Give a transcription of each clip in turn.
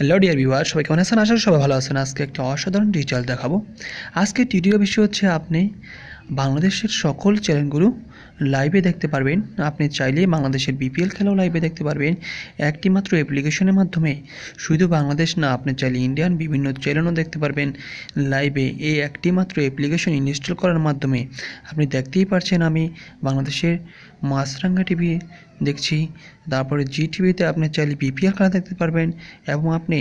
hello dear viewer সবাই কেমন আছেন আশা সবাই ভালো আছেন আজকে একটা অসাধারণ টিউটোরিয়াল দেখাবো আজকে টিডিও বিষয় হচ্ছে আপনি বাংলাদেশের সকল চ্যানেলগুলো লাইভে দেখতে পারবেন আপনি চাইলে বাংলাদেশের বিপিএল খেলাও লাইভে দেখতে পারবেন একটি মাত্র অ্যাপ্লিকেশনের মাধ্যমে শুধু বাংলাদেশ না আপনি চাইলে ইন্ডিয়ান বিভিন্ন চ্যানেলও দেখতে পারবেন লাইভে এই একটি মাত্র অ্যাপ্লিকেশন ইনস্টল করার মাধ্যমে আপনি দেখতেই পারছেন আমি বাংলাদেশের মাছরাঙ্গা টিভি দেখছি তারপরে জি টিভিতে আপনি চাইলে বিপিএল খেলা দেখতে পারবেন এবং আপনি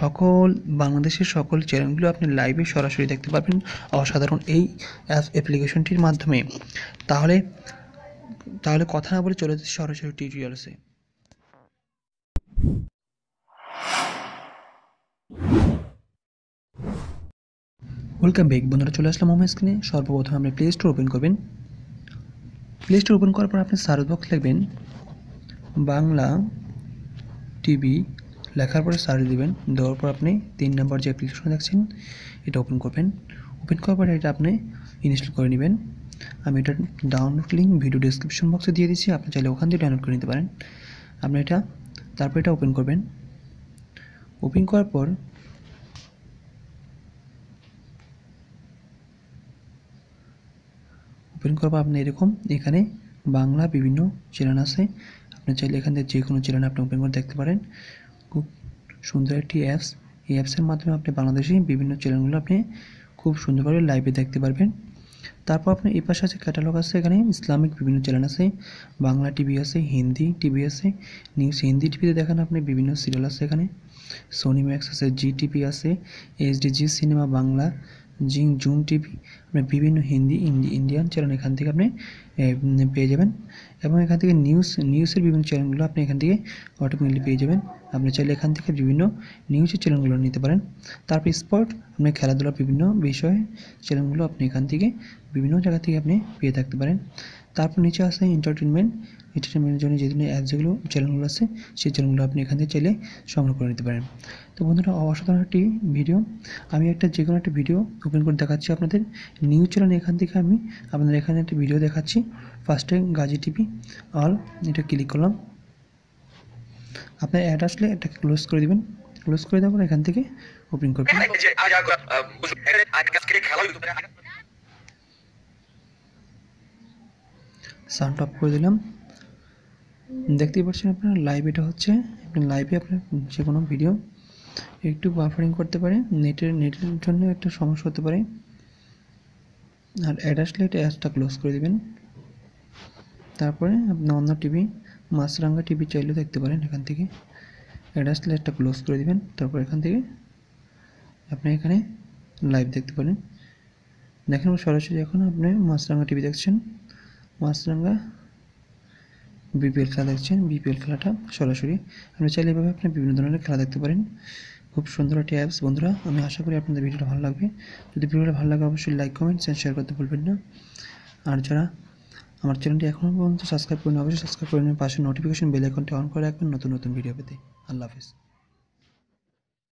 সকল বাংলাদেশের সকল চ্যানেলগুলো আপনি লাইভে সরাসরি দেখতে পারবেন অসাধারণ এই অ্যাপ্লিকেশনটির মাধ্যমে তাহলে তাহলে কথা না বলে চলে যাচ্ছে সরাসরি টিউটোরিয়ালসে ওয়েলকাম ব্যাক বন্ধুরা চলে আসলাম আমার স্ক্রিনে সর্বপ্রথম আপনি প্লে স্টোর ওপেন করবেন প্লে স্টোর ওপেন করার পর আপনি সার্চ বক্স লিখবেন বাংলা টিভি লেখার পরে সার্চ দেবেন দেওয়ার পর আপনি তিন নম্বর যে অ্যাপ্লিকেশন দেখছেন এটা ওপেন করবেন ওপেন করার পরে এটা আপনি ইনস্টল করে নেবেন আমি এটা ডাউনলোড লিঙ্ক ভিডিও ডিসক্রিপশন বক্সে দিয়ে দিচ্ছি আপনি চাইলে ওখান থেকে ডাউনলোড করে নিতে পারেন আপনি এটা তারপর এটা ওপেন করবেন ওপেন করার পর ওপেন করবো আপনি এরকম এখানে বাংলা বিভিন্ন চ্যানেল আছে আপনি চাইলে এখান থেকে যে কোনো চ্যানেল আপনি ওপেন করে দেখতে পারেন খুব সুন্দর একটি অ্যাপস এই অ্যাপসের মাধ্যমে আপনি বাংলাদেশি বিভিন্ন চ্যানেলগুলো আপনি খুব সুন্দরভাবে লাইভে দেখতে পারবেন তারপর আপনি এ পাশে আছে ক্যাটালগ আছে এখানে ইসলামিক বিভিন্ন চ্যানেল আছে বাংলা টিভি আছে হিন্দি টিভি আছে নিউজ হিন্দি টিভিতে দেখান আপনি বিভিন্ন সিরিয়াল আছে এখানে সোনি ম্যাক্স আছে জি টিভি আছে এইচডিজি সিনেমা বাংলা জিং জুম টিভি আপনি মানে বিভিন্ন হিন্দি ইন্ডিয়ান চ্যানেল এখান থেকে আপনি পেয়ে যাবেন এবং এখান থেকে নিউজ নিউজের বিভিন্ন চ্যানেলগুলো আপনি এখান থেকে অটোমেটিকলি পেয়ে যাবেন আপনি চাইলে এখান থেকে বিভিন্ন নিউজের চ্যানেলগুলো নিতে পারেন তারপর স্পোর্ট আপনি খেলাধুলার বিভিন্ন বিষয়ে চ্যানেলগুলো আপনি এখান থেকে বিভিন্ন জায়গা থেকে আপনি পেয়ে থাকতে পারেন তারপর নিচে আসে এন্টারটেনমেন্ট এন্টারটেনমেন্টের জন্য যে অ্যাপ যেগুলো চ্যানেলগুলো আছে সেই চ্যানেলগুলো আপনি এখান থেকে চাইলে সংগ্রহ করে নিতে পারেন তো বন্ধুরা অসাধারণ একটি ভিডিও আমি একটা যে কোনো একটা ভিডিও ওপেন করে দেখাচ্ছি আপনাদের নিউ চ্যানেল এখান থেকে আমি আপনাদের এখানে একটা ভিডিও দেখাচ্ছি ফার্স্টে গাজি টিভি অল এটা ক্লিক করলাম আপনার অ্যাড আসলে এটাকে ক্লোজ করে দেবেন ক্লোজ করে দেওয়ার এখান থেকে ওপেন করবেন সাউন্ড অফ করে দিলাম দেখতেই পাচ্ছেন আপনার লাইভ এটা হচ্ছে আপনি লাইভে আপনার যে কোনো ভিডিও একটু বাফারিং করতে পারে নেটের নেটের জন্য একটা সমস্যা হতে পারে আর অ্যাড লাইট অ্যাডটা ক্লোজ করে দেবেন তারপরে আপনি অন্য টিভি মাছরাঙ্গা টিভি চাইলেও দেখতে পারেন এখান থেকে অ্যাড লাইটটা ক্লোজ করে দেবেন তারপর এখান থেকে আপনি এখানে লাইভ দেখতে পারেন দেখেন সরাসরি এখন আপনি মাছরাঙ্গা টিভি দেখছেন মাছরাঙ্গা বিপিএল খেলা দেখছেন বিপিএল খেলাটা সরাসরি আপনি চাইলে এভাবে আপনি বিভিন্ন ধরনের খেলা দেখতে পারেন খুব সুন্দর একটি অ্যাপস বন্ধুরা আমি আশা করি আপনাদের ভিডিওটা ভালো লাগবে যদি ভিডিওটা ভালো লাগে অবশ্যই লাইক কমেন্টস অ্যান্ড শেয়ার করতে ভুলবেন না আর যারা আমার চ্যানেলটি এখনও পর্যন্ত সাবস্ক্রাইব করেন অবশ্যই সাবস্ক্রাইব করে নিন পাশে নোটিফিকেশন বেল আইকনটি অন করে রাখবেন নতুন নতুন ভিডিও পেতে আল্লাহ হাফিজ